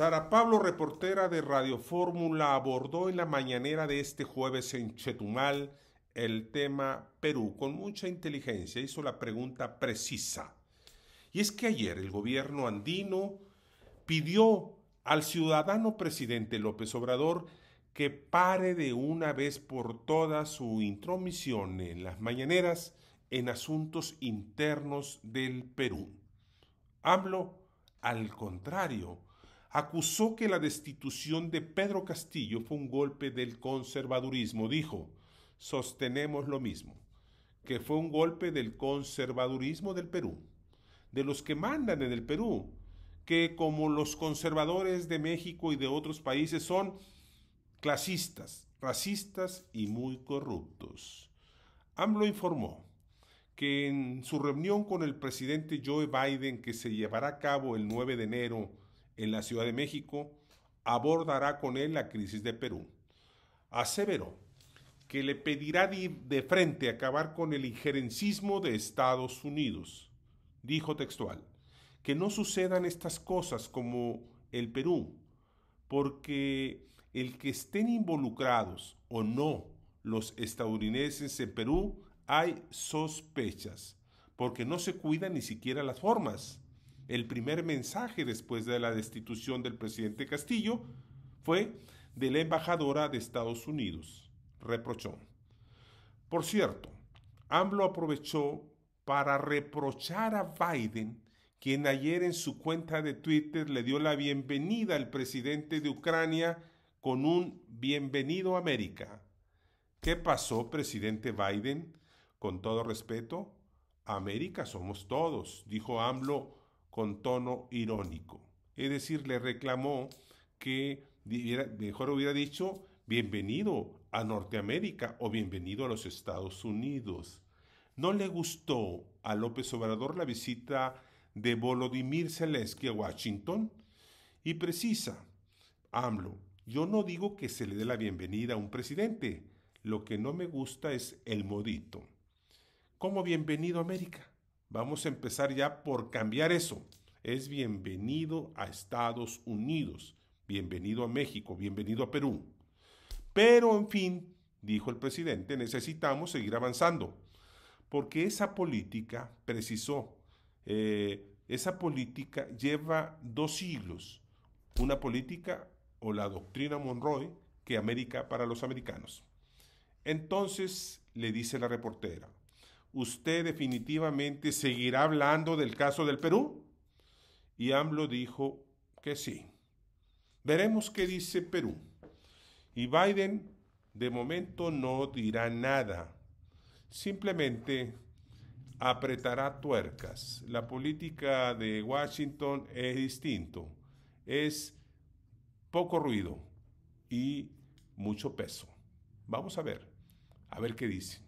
Sara Pablo, reportera de Radio Fórmula, abordó en la mañanera de este jueves en Chetumal el tema Perú con mucha inteligencia. Hizo la pregunta precisa. Y es que ayer el gobierno andino pidió al ciudadano presidente López Obrador que pare de una vez por todas su intromisión en las mañaneras en asuntos internos del Perú. Hablo al contrario acusó que la destitución de Pedro Castillo fue un golpe del conservadurismo. Dijo, sostenemos lo mismo, que fue un golpe del conservadurismo del Perú, de los que mandan en el Perú, que como los conservadores de México y de otros países son clasistas, racistas y muy corruptos. AMLO informó que en su reunión con el presidente Joe Biden que se llevará a cabo el 9 de enero, en la Ciudad de México abordará con él la crisis de Perú. Aseveró que le pedirá de frente acabar con el injerencismo de Estados Unidos. Dijo textual, que no sucedan estas cosas como el Perú, porque el que estén involucrados o no los estadounidenses en Perú, hay sospechas, porque no se cuidan ni siquiera las formas el primer mensaje después de la destitución del presidente Castillo fue de la embajadora de Estados Unidos, reprochó. Por cierto, AMLO aprovechó para reprochar a Biden, quien ayer en su cuenta de Twitter le dio la bienvenida al presidente de Ucrania con un bienvenido a América. ¿Qué pasó, presidente Biden? Con todo respeto, América somos todos, dijo AMLO con tono irónico. Es decir, le reclamó que mejor hubiera dicho, bienvenido a Norteamérica o bienvenido a los Estados Unidos. No le gustó a López Obrador la visita de Volodymyr Zelensky a Washington y precisa, AMLO, yo no digo que se le dé la bienvenida a un presidente, lo que no me gusta es el modito. ¿Cómo bienvenido a América. Vamos a empezar ya por cambiar eso. Es bienvenido a Estados Unidos, bienvenido a México, bienvenido a Perú. Pero, en fin, dijo el presidente, necesitamos seguir avanzando, porque esa política, precisó, eh, esa política lleva dos siglos, una política o la doctrina Monroe que América para los americanos. Entonces le dice la reportera, usted definitivamente seguirá hablando del caso del Perú? Y AMLO dijo que sí. Veremos qué dice Perú. Y Biden de momento no dirá nada. Simplemente apretará tuercas. La política de Washington es distinto. Es poco ruido y mucho peso. Vamos a ver, a ver qué dice.